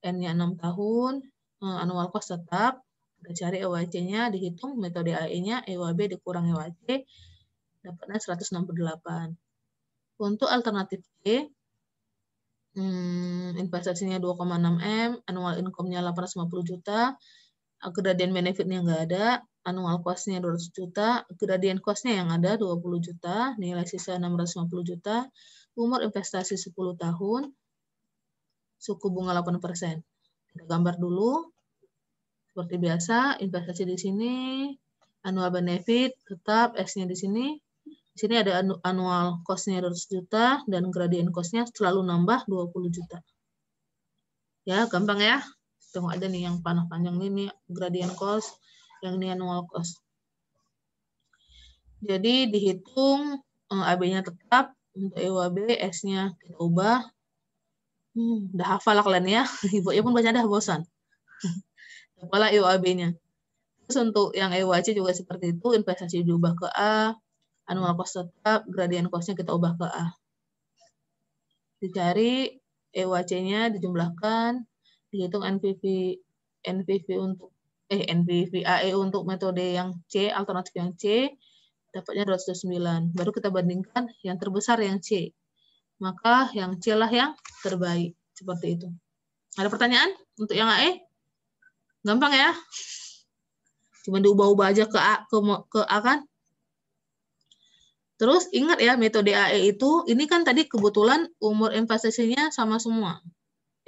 Speaker 2: N-nya 6 tahun, eh, annual cost tetap, kita cari EOAC-nya, dihitung metode AE-nya, EOAB dikurang EOAC, dapatnya 168. Untuk alternatif D, hmm, investasinya 2,6 M, annual income-nya 850 juta, gradient benefit-nya nggak ada, annual cost-nya 200 juta, gradient cost-nya yang ada 20 juta, nilai sisa 650 juta, umur investasi 10 tahun, suku bunga 8%. Kita gambar dulu. Seperti biasa, investasi di sini, annual benefit tetap, S-nya di sini, sini ada anu, annual cost-nya 200 juta dan gradient cost-nya selalu nambah 20 juta. Ya, gampang ya. Tunggu ada nih yang panah panjang ini, ini gradient cost, yang ini annual cost. Jadi dihitung eh, AB-nya tetap, untuk EWB, S-nya kita ubah. Hmm, udah hafal lah kalian ya. Ibu pun baca dah bosan. Apalah ewb nya Terus untuk yang EWC juga seperti itu, investasi diubah ke A, Annual cost hmm. tetap, gradien costnya kita ubah ke A. Dicari EWC-nya, dijumlahkan, dihitung NPV, NPV untuk eh NPV AE untuk metode yang C, alternatif yang C, dapatnya 209. Baru kita bandingkan yang terbesar yang C. Maka yang C lah yang terbaik. Seperti itu. Ada pertanyaan untuk yang AE? Gampang ya? Cuma diubah-ubah aja ke A, ke, ke A kan? Terus ingat ya metode AE itu, ini kan tadi kebetulan umur investasinya sama semua.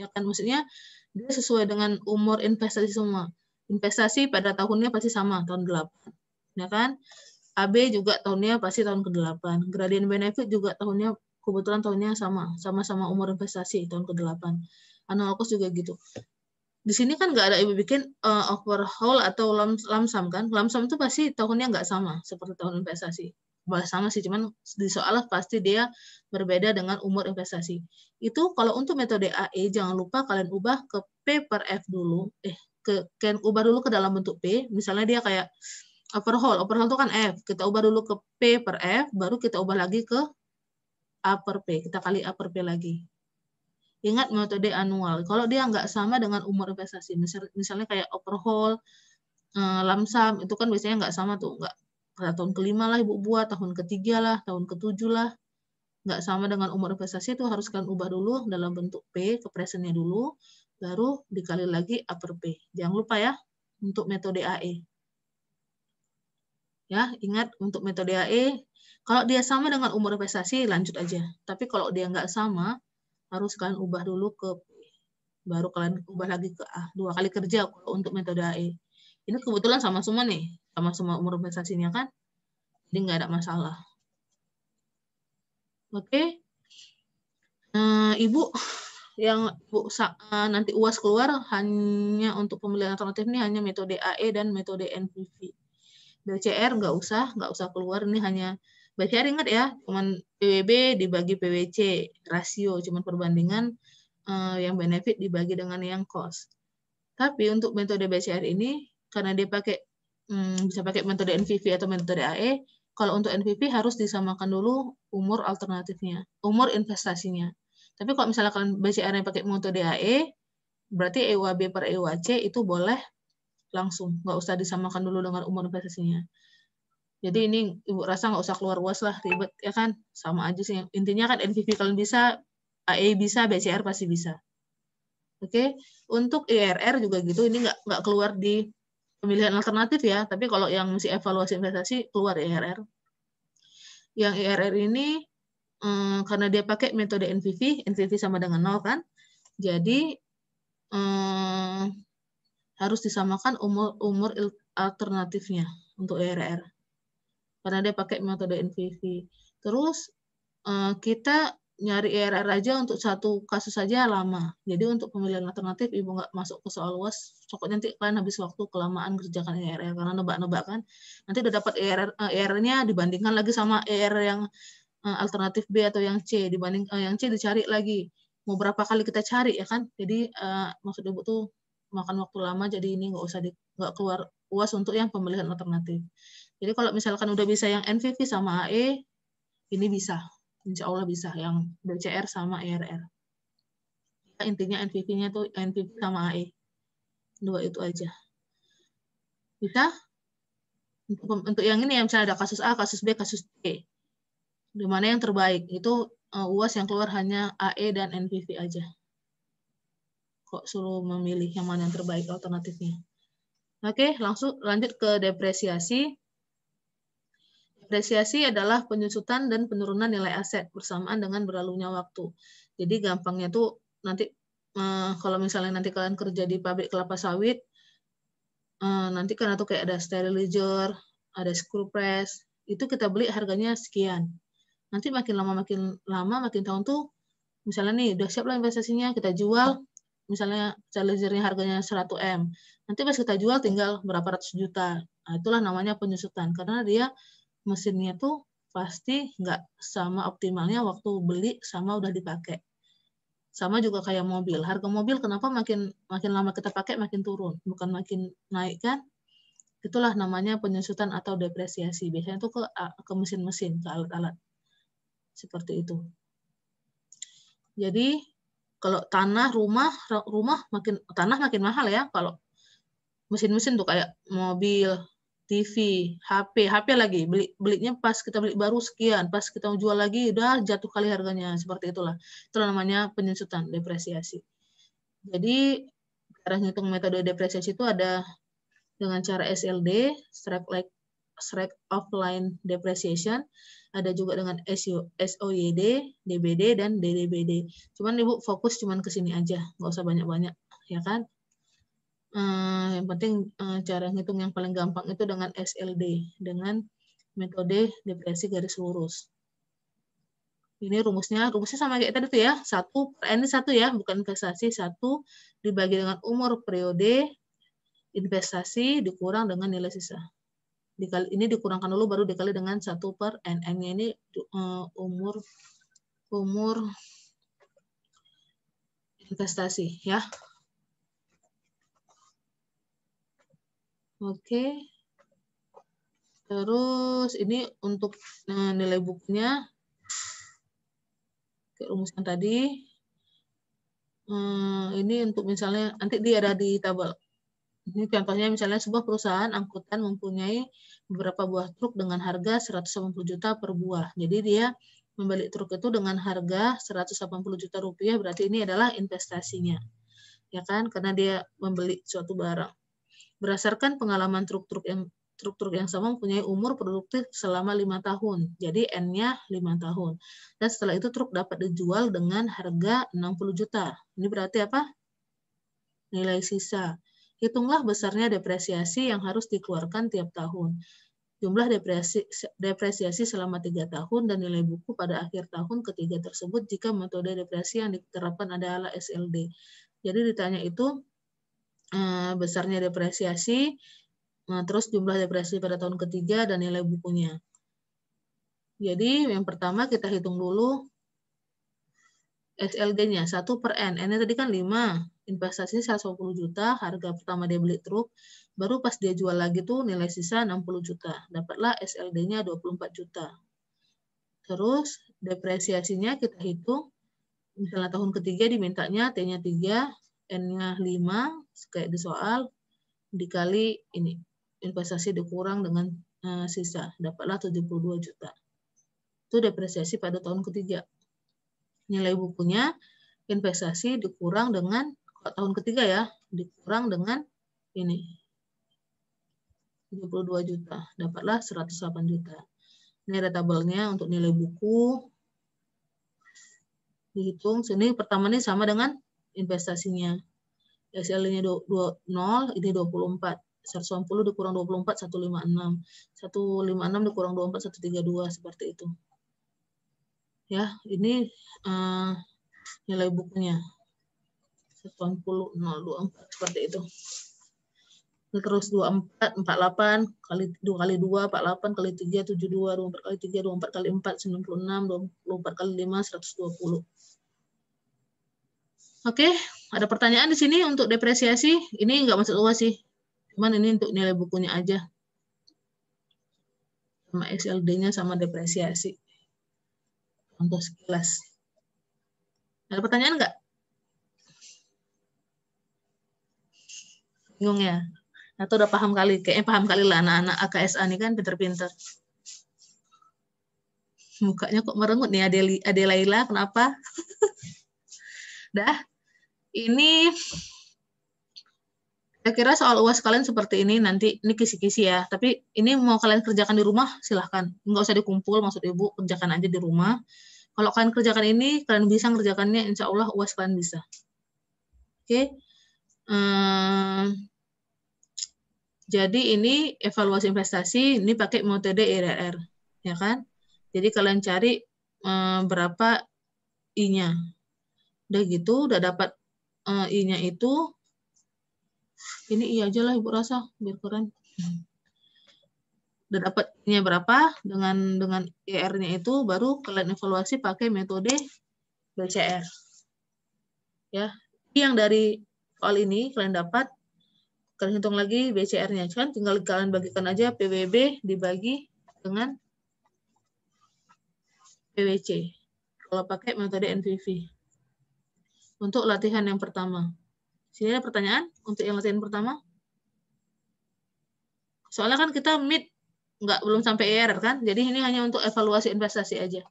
Speaker 2: Ya kan maksudnya dia sesuai dengan umur investasi semua. Investasi pada tahunnya pasti sama, tahun 8. Ya kan? AB juga tahunnya pasti tahun ke-8. Gradient benefit juga tahunnya kebetulan tahunnya sama, sama-sama umur investasi tahun ke-8. cost juga gitu. Di sini kan nggak ada ibu bikin uh, overhaul atau lamsam kan? Lamsam itu pasti tahunnya nggak sama seperti tahun investasi sama sih, cuman di soal pasti dia berbeda dengan umur investasi. Itu kalau untuk metode AE, jangan lupa kalian ubah ke P per F dulu. Eh, ke, kalian ubah dulu ke dalam bentuk P. Misalnya dia kayak overhaul. Overhaul itu kan F. Kita ubah dulu ke P per F, baru kita ubah lagi ke A per P. Kita kali A per P lagi. Ingat metode annual. Kalau dia nggak sama dengan umur investasi, misalnya kayak overhaul, eh, lamsam, itu kan biasanya nggak sama tuh. Nggak Nah, tahun kelima lah ibu buat, tahun ketiga lah, tahun ketujuh lah. Nggak sama dengan umur investasi itu harus kalian ubah dulu dalam bentuk P, ke presentnya dulu, baru dikali lagi upper P. Jangan lupa ya, untuk metode AE. Ya, ingat untuk metode AE, kalau dia sama dengan umur investasi, lanjut aja. Tapi kalau dia nggak sama, harus kalian ubah dulu ke P. Baru kalian ubah lagi ke A. Dua kali kerja kalau untuk metode AE. Ini kebetulan sama semua nih sama semua umur prestasinya kan jadi nggak ada masalah oke okay. uh, eh, ibu yang ibu uh, nanti uas keluar hanya untuk pemilihan alternatif ini hanya metode AE dan metode NPV BCR nggak usah nggak usah keluar ini hanya BCR ingat ya cuman PWB dibagi PWC rasio cuman perbandingan uh, yang benefit dibagi dengan yang cost tapi untuk metode BCR ini karena dia pakai hmm, bisa pakai metode NVV atau metode AE. Kalau untuk NVV harus disamakan dulu umur alternatifnya, umur investasinya. Tapi kalau misalnya kalian BCR yang e pakai metode AE, berarti EUAB per EUAC itu boleh langsung, nggak usah disamakan dulu dengan umur investasinya. Jadi ini ibu rasa nggak usah keluar ruas lah, ribet ya kan? Sama aja sih. Intinya kan NVV kalian bisa, AE bisa, BCR e pasti bisa. Oke, okay? untuk IRR e juga gitu, ini nggak nggak keluar di pemilihan alternatif ya, tapi kalau yang mesti evaluasi investasi keluar IRR. E yang IRR e ini um, karena dia pakai metode NPV NPV sama dengan nol kan, jadi um, harus disamakan umur umur alternatifnya untuk IRR e karena dia pakai metode NPV Terus eh, kita nyari IRR e aja untuk satu kasus saja lama. Jadi untuk pemilihan alternatif ibu nggak masuk ke soal luas, Cukup nanti kalian habis waktu kelamaan kerjakan IRR e karena nebak-nebak kan. Nanti udah dapat IRR e ER eh, nya dibandingkan lagi sama IRR yang eh, alternatif B atau yang C dibanding eh, yang C dicari lagi. Mau berapa kali kita cari ya kan? Jadi eh, maksud ibu tuh makan waktu lama jadi ini nggak usah nggak keluar uas untuk yang pemilihan alternatif. Jadi kalau misalkan udah bisa yang NVV sama AE ini bisa insya Allah bisa yang BCR sama ERR. Ya, intinya NVP-nya tuh NVP sama AE. Dua itu aja. Bisa? Untuk, untuk yang ini ya misalnya ada kasus A, kasus B, kasus C. Di mana yang terbaik? Itu uh, UAS yang keluar hanya AE dan NVP aja. Kok suruh memilih yang mana yang terbaik alternatifnya. Oke, langsung lanjut ke depresiasi. Depresiasi adalah penyusutan dan penurunan nilai aset bersamaan dengan berlalunya waktu. Jadi gampangnya tuh nanti eh, kalau misalnya nanti kalian kerja di pabrik kelapa sawit, eh, nanti kan atau kayak ada sterilizer, ada screw press, itu kita beli harganya sekian. Nanti makin lama makin lama makin tahun tuh misalnya nih udah siap lah investasinya kita jual misalnya sterilizernya harganya 100 M. Nanti pas kita jual tinggal berapa ratus juta. Nah, itulah namanya penyusutan karena dia mesinnya tuh pasti nggak sama optimalnya waktu beli sama udah dipakai. Sama juga kayak mobil. Harga mobil kenapa makin makin lama kita pakai makin turun, bukan makin naik kan? Itulah namanya penyusutan atau depresiasi. Biasanya itu ke ke mesin-mesin, ke alat-alat. Seperti itu. Jadi kalau tanah rumah rumah makin tanah makin mahal ya kalau mesin-mesin tuh kayak mobil TV, HP, HP lagi beli belinya pas kita beli baru sekian, pas kita jual lagi udah jatuh kali harganya seperti itulah. Itu namanya penyusutan depresiasi. Jadi cara menghitung metode depresiasi itu ada dengan cara SLD, strike like strike offline depreciation, ada juga dengan SOYD, DBD dan DDBD. Cuman Ibu fokus cuman ke sini aja, nggak usah banyak-banyak, ya kan? Uh, yang penting uh, cara ngitung yang paling gampang itu dengan SLD, dengan metode depresi garis lurus. Ini rumusnya, rumusnya sama kayak tadi tuh ya, satu per eh, N satu ya, bukan investasi satu dibagi dengan umur periode investasi dikurang dengan nilai sisa. Dikali, ini dikurangkan dulu baru dikali dengan satu per N. n ini uh, umur umur investasi ya. Oke. Terus ini untuk eh, nilai bukunya. Rumuskan tadi. Eh, ini untuk misalnya, nanti dia ada di tabel. Ini contohnya misalnya sebuah perusahaan angkutan mempunyai beberapa buah truk dengan harga 180 juta per buah. Jadi dia membeli truk itu dengan harga 180 juta rupiah berarti ini adalah investasinya. Ya kan? Karena dia membeli suatu barang berdasarkan pengalaman truk-truk yang truk-truk yang sama mempunyai umur produktif selama lima tahun. Jadi N-nya lima tahun. Dan setelah itu truk dapat dijual dengan harga 60 juta. Ini berarti apa? Nilai sisa. Hitunglah besarnya depresiasi yang harus dikeluarkan tiap tahun. Jumlah depresi, depresiasi selama tiga tahun dan nilai buku pada akhir tahun ketiga tersebut jika metode depresi yang diterapkan adalah SLD. Jadi ditanya itu Eh, besarnya depresiasi, eh, terus jumlah depresi pada tahun ketiga dan nilai bukunya. Jadi yang pertama kita hitung dulu SLG-nya, 1 per N. N-nya tadi kan 5, investasinya 150 juta, harga pertama dia beli truk, baru pas dia jual lagi tuh nilai sisa 60 juta. Dapatlah SLD-nya 24 juta. Terus depresiasinya kita hitung, misalnya tahun ketiga dimintanya T-nya 3, N-nya 5, kayak di soal, dikali ini. Investasi dikurang dengan uh, sisa, dapatlah 72 juta. Itu depresiasi pada tahun ketiga. Nilai bukunya, investasi dikurang dengan, tahun ketiga ya, dikurang dengan ini. 72 juta, dapatlah 108 juta. Ini ada tabelnya untuk nilai buku, dihitung sini pertama ini sama dengan investasinya. SL-nya 0, ini 24. 110 dikurang 24, 156. 156 dikurang 24, 132, seperti itu. Ya, ini uh, nilai bukunya. 180, 024, seperti itu. Terus 24, 48, kali 2 kali 2, 48, kali 3, 72, 24 kali 3, 24 kali 4, 96, 24 kali 5, 120. Oke, okay. ada pertanyaan di sini untuk depresiasi. Ini nggak masuk UAS sih. Cuman ini untuk nilai bukunya aja. Sama XLD-nya sama depresiasi. Contoh sekilas. Ada pertanyaan nggak? Bingung ya? Atau udah paham kali? Kayaknya paham kali lah anak-anak AKSA ini kan pinter-pinter. Mukanya kok merengut nih Adelaila, kenapa? Dah? Ini saya kira soal UAS kalian seperti ini nanti ini kisi-kisi ya. Tapi ini mau kalian kerjakan di rumah silahkan. Nggak usah dikumpul maksud Ibu, kerjakan aja di rumah. Kalau kalian kerjakan ini, kalian bisa ngerjakannya insya Allah UAS kalian bisa. Oke. Hmm. Jadi ini evaluasi investasi ini pakai metode IRR, e ya kan? Jadi kalian cari hmm, berapa I-nya. Udah gitu, udah dapat uh, i-nya itu ini i aja lah ibu rasa biar keren udah dapatnya berapa dengan dengan IR-nya itu baru kalian evaluasi pakai metode BCR ya yang dari soal ini kalian dapat kalian hitung lagi BCR-nya kan tinggal kalian bagikan aja PWB dibagi dengan PWC kalau pakai metode NPV untuk latihan yang pertama. Sini ada pertanyaan untuk yang latihan pertama? Soalnya kan kita mid, nggak belum sampai error kan, jadi ini hanya untuk evaluasi investasi aja.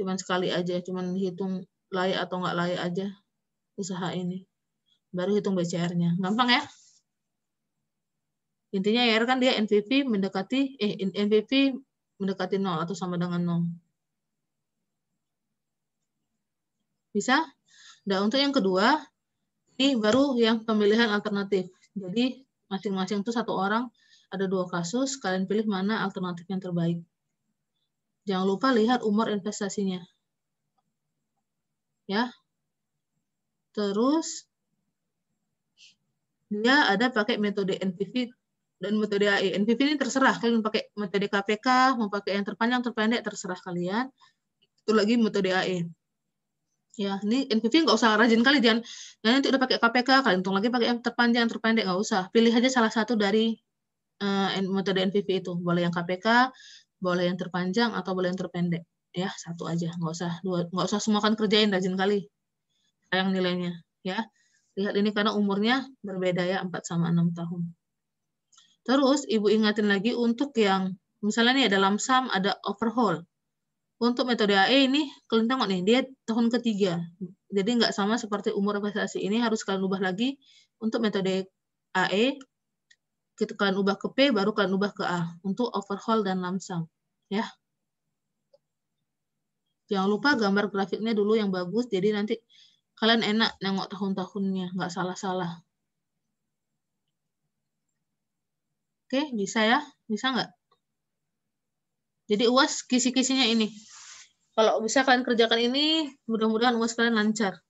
Speaker 2: Cuman sekali aja, cuman hitung layak atau nggak layak aja usaha ini. Baru hitung BCR-nya. Gampang ya? Intinya ER kan dia NPV mendekati, eh NPV mendekati nol atau sama dengan nol. Bisa? Nah, untuk yang kedua, ini baru yang pemilihan alternatif. Jadi, masing-masing itu satu orang ada dua kasus, kalian pilih mana alternatif yang terbaik. Jangan lupa lihat umur investasinya. Ya. Terus, dia ada pakai metode NPV dan metode AI. E. NPV ini terserah, kalian pakai metode KPK, mau pakai yang terpanjang, terpendek, terserah kalian. Itu lagi metode AI. E. Ya, ini NPV nggak usah rajin kali, jangan, jangan nanti udah pakai KPK, kalian untung lagi pakai yang terpanjang, yang terpendek, nggak usah. Pilih aja salah satu dari uh, metode NPV itu. Boleh yang KPK, boleh yang terpanjang, atau boleh yang terpendek. Ya, satu aja, nggak usah dua, nggak usah semua kan kerjain rajin kali. Sayang nilainya, ya. Lihat ini karena umurnya berbeda ya, 4 sama 6 tahun. Terus, Ibu ingatin lagi untuk yang, misalnya nih ada lamsam, ada overhaul. Untuk metode AE ini kalian tengok nih, dia tahun ketiga. Jadi nggak sama seperti umur investasi ini harus kalian ubah lagi untuk metode AE kita kalian ubah ke P baru kalian ubah ke A untuk overhaul dan lamsam ya. Jangan lupa gambar grafiknya dulu yang bagus jadi nanti kalian enak nengok tahun-tahunnya nggak salah-salah. Oke, bisa ya? Bisa nggak? Jadi UAS kisi-kisinya ini. Kalau bisa kalian kerjakan ini, mudah-mudahan UAS kalian lancar.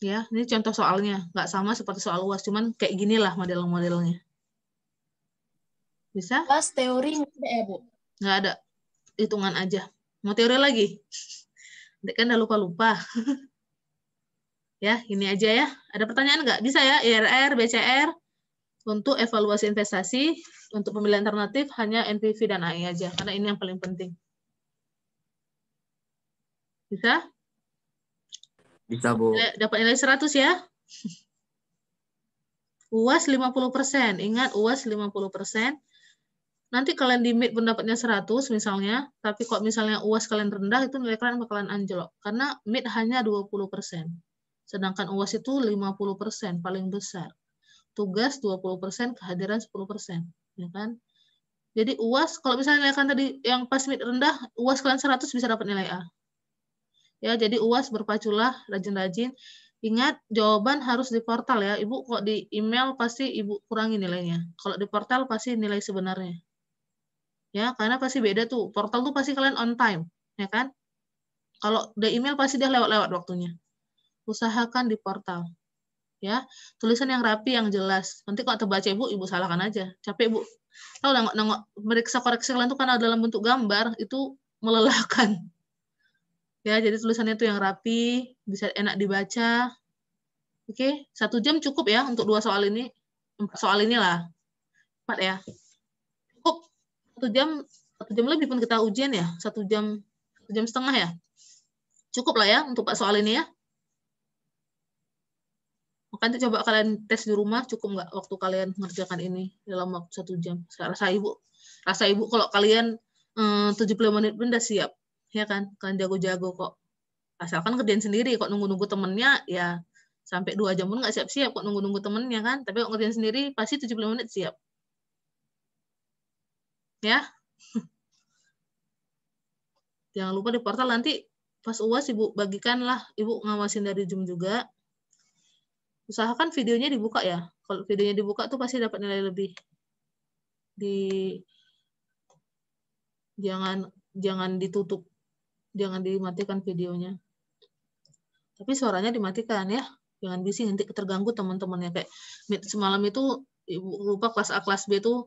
Speaker 2: Ya, ini contoh soalnya. Nggak sama seperti soal UAS, cuman kayak ginilah model-modelnya. Bisa? Pas teori nggak ada ya, Bu? Nggak ada. Hitungan aja. Mau teori lagi? Nanti kan udah lupa-lupa. ya, ini aja ya. Ada pertanyaan nggak? Bisa ya, IRR, BCR, untuk evaluasi investasi, untuk pemilihan alternatif hanya NPV dan AI aja, karena ini yang paling penting. Bisa? Bisa, Bu. Dapat nilai 100 ya? UAS 50%. Ingat, UAS 50%. Nanti kalian di mid pendapatnya 100 misalnya, tapi kalau misalnya UAS kalian rendah, itu nilai kalian bakalan anjlok. Karena mid hanya 20%. Sedangkan UAS itu 50% paling besar. Tugas 20%, kehadiran 10%. Ya kan? Jadi UAS, kalau misalnya nilai kalian tadi yang pas mid rendah, UAS kalian 100 bisa dapat nilai A. Ya, jadi UAS berpaculah rajin-rajin. Ingat, jawaban harus di portal ya. Ibu kok di email pasti Ibu kurangi nilainya. Kalau di portal pasti nilai sebenarnya. Ya, karena pasti beda tuh. Portal tuh pasti kalian on time, ya kan? Kalau di email pasti dia lewat-lewat waktunya. Usahakan di portal. Ya, tulisan yang rapi, yang jelas. Nanti kalau terbaca Ibu, Ibu salahkan aja. Capek, ibu Tahu nengok-nengok meriksa koreksi kalian tuh karena dalam bentuk gambar itu melelahkan ya jadi tulisannya itu yang rapi bisa enak dibaca oke satu jam cukup ya untuk dua soal ini empat soal inilah empat ya cukup satu jam satu jam lebih pun kita ujian ya satu jam satu jam setengah ya cukup lah ya untuk pak soal ini ya makanya coba kalian tes di rumah cukup nggak waktu kalian mengerjakan ini dalam waktu satu jam saya rasa ibu rasa ibu kalau kalian eh, tujuh puluh menit pun udah siap ya kan kan jago-jago kok asalkan kerjain sendiri kok nunggu-nunggu temennya ya sampai dua jam pun nggak siap-siap kok nunggu-nunggu temennya kan tapi kok kerjain sendiri pasti 70 menit siap ya jangan lupa di portal nanti pas uas ibu bagikanlah, ibu ngawasin dari zoom juga usahakan videonya dibuka ya kalau videonya dibuka tuh pasti dapat nilai lebih di jangan jangan ditutup jangan dimatikan videonya. Tapi suaranya dimatikan ya. Jangan bising nanti terganggu teman-temannya kayak semalam itu ibu lupa kelas A kelas B itu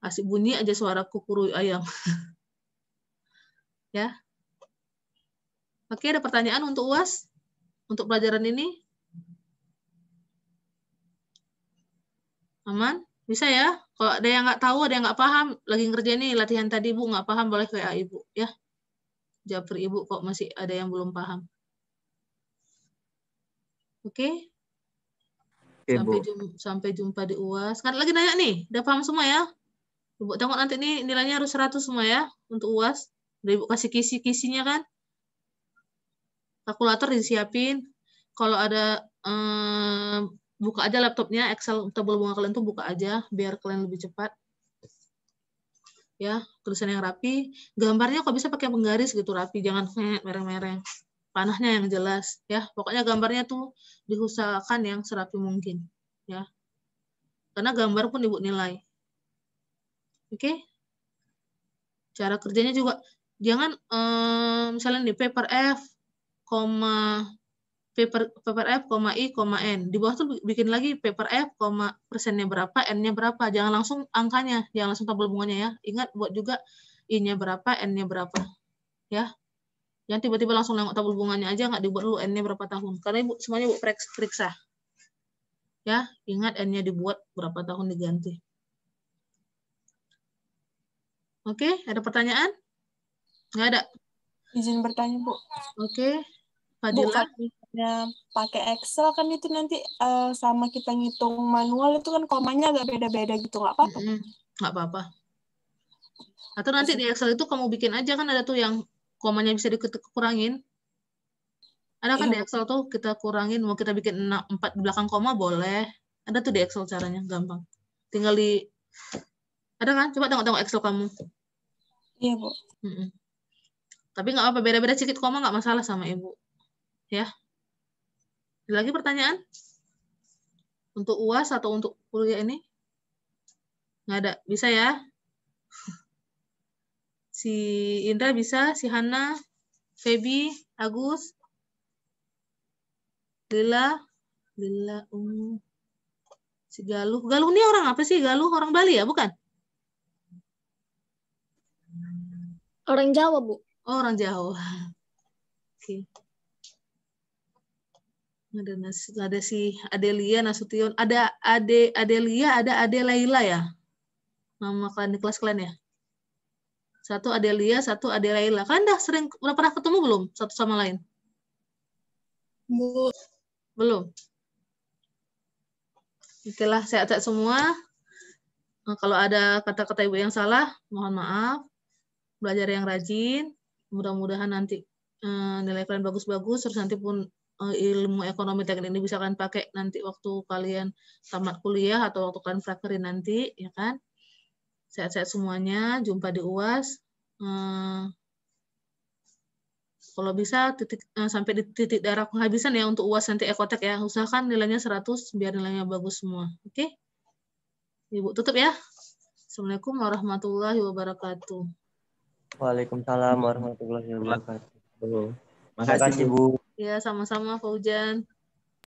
Speaker 2: asik bunyi aja suara kukuru ayam. ya. Oke, ada pertanyaan untuk UAS? Untuk pelajaran ini? Aman? Bisa ya? Kalau ada yang nggak tahu, ada yang nggak paham, lagi ngerjain nih latihan tadi Ibu nggak paham, boleh ke ya, Ibu ya jawab ibu kok masih ada yang belum paham. Oke? Okay? sampai, jumpa, sampai jumpa di UAS. Sekarang lagi nanya nih, udah paham semua ya? Ibu tengok nanti nih nilainya harus 100 semua ya untuk UAS. Udah Ibu kasih kisi-kisinya kan? Kalkulator disiapin. Kalau ada um, buka aja laptopnya, Excel tabel bunga kalian tuh buka aja biar kalian lebih cepat ya tulisan yang rapi gambarnya kok bisa pakai penggaris gitu rapi jangan mereng-mereng panahnya yang jelas ya pokoknya gambarnya tuh diusahakan yang serapi mungkin ya karena gambar pun ibu nilai oke okay? cara kerjanya juga jangan um, misalnya di paper F koma paper paper F, i, n. Di bawah tuh bikin lagi paper F, persennya berapa, n-nya berapa. Jangan langsung angkanya, jangan langsung tabel bunganya ya. Ingat buat juga i-nya berapa, n-nya berapa. Ya. Jangan tiba-tiba langsung nengok tabel bunganya aja nggak dibuat lu n-nya berapa tahun. Karena Ibu semuanya Ibu periksa. Ya, ingat n-nya dibuat berapa tahun diganti. Oke, ada pertanyaan? Nggak ada? Izin bertanya, Bu. Oke. Fadila. Bu, misalnya nah, pakai Excel kan itu nanti uh, sama kita ngitung manual itu kan komanya agak beda-beda gitu nggak apa-apa nggak mm-hmm. apa-apa atau nanti di Excel itu kamu bikin aja kan ada tuh yang komanya bisa dikurangin ada kan iya. di Excel tuh kita kurangin mau kita bikin empat di belakang koma boleh ada tuh di Excel caranya gampang tinggal di ada kan coba tengok-tengok Excel kamu iya bu mm -mm. tapi nggak apa beda-beda sedikit koma nggak masalah sama ibu ya ada lagi pertanyaan? Untuk UAS atau untuk kuliah ini? Nggak ada. Bisa ya? Si Indra bisa, si Hana, Feby, Agus, Lila, Lila, um, si Galuh. Galuh ini orang apa sih? Galuh orang Bali ya, bukan? Orang Jawa, Bu. Oh, orang Jawa. Oke. Okay ada ada si Adelia Nasution, ada Ade Adelia, ada Ade Laila ya. Nama kalian kelas kalian ya. Satu Adelia, satu Ade Laila. Kan dah sering udah pernah ketemu belum satu sama lain? Bu. Belum. Itulah saya sehat semua. Nah, kalau ada kata-kata ibu yang salah, mohon maaf. Belajar yang rajin. Mudah-mudahan nanti eh, nilai kalian bagus-bagus. Terus nanti pun Eh, ilmu ekonomi teknik ini bisa kalian pakai nanti waktu kalian tamat kuliah atau waktu kalian prakerin nanti, ya kan? Sehat-sehat semuanya, jumpa di UAS. Hmm, eh, kalau bisa titik eh, sampai di titik darah penghabisan ya untuk UAS nanti ekotek ya. Usahakan nilainya 100 biar nilainya bagus semua. Oke? Okay? Ibu tutup ya. Assalamualaikum warahmatullahi wabarakatuh.
Speaker 1: Waalaikumsalam warahmatullahi wabarakatuh. Makasih Bu.
Speaker 2: Iya, sama-sama Fauzan.